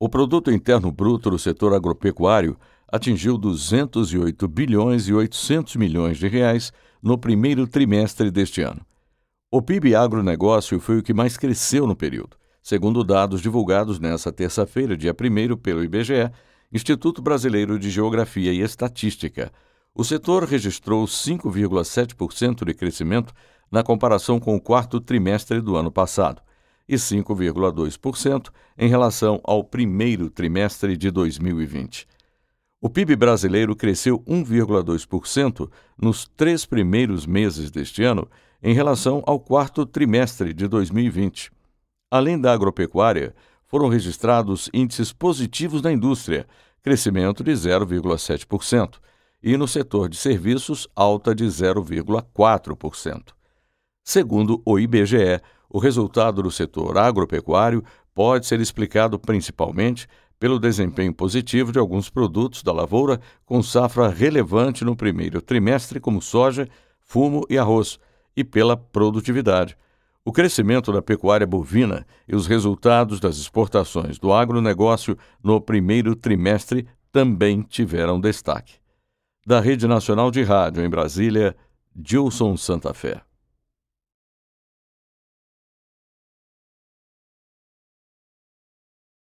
O produto interno bruto do setor agropecuário atingiu 208 bilhões e 800 milhões de reais no primeiro trimestre deste ano. O PIB agronegócio foi o que mais cresceu no período, segundo dados divulgados nesta terça-feira, dia 1 pelo IBGE, Instituto Brasileiro de Geografia e Estatística. O setor registrou 5,7% de crescimento na comparação com o quarto trimestre do ano passado e 5,2% em relação ao primeiro trimestre de 2020. O PIB brasileiro cresceu 1,2% nos três primeiros meses deste ano em relação ao quarto trimestre de 2020. Além da agropecuária, foram registrados índices positivos na indústria, crescimento de 0,7%, e no setor de serviços, alta de 0,4%. Segundo o IBGE, o resultado do setor agropecuário pode ser explicado principalmente pelo desempenho positivo de alguns produtos da lavoura com safra relevante no primeiro trimestre, como soja, fumo e arroz, e pela produtividade. O crescimento da pecuária bovina e os resultados das exportações do agronegócio no primeiro trimestre também tiveram destaque. Da Rede Nacional de Rádio em Brasília, Gilson Santa Fé.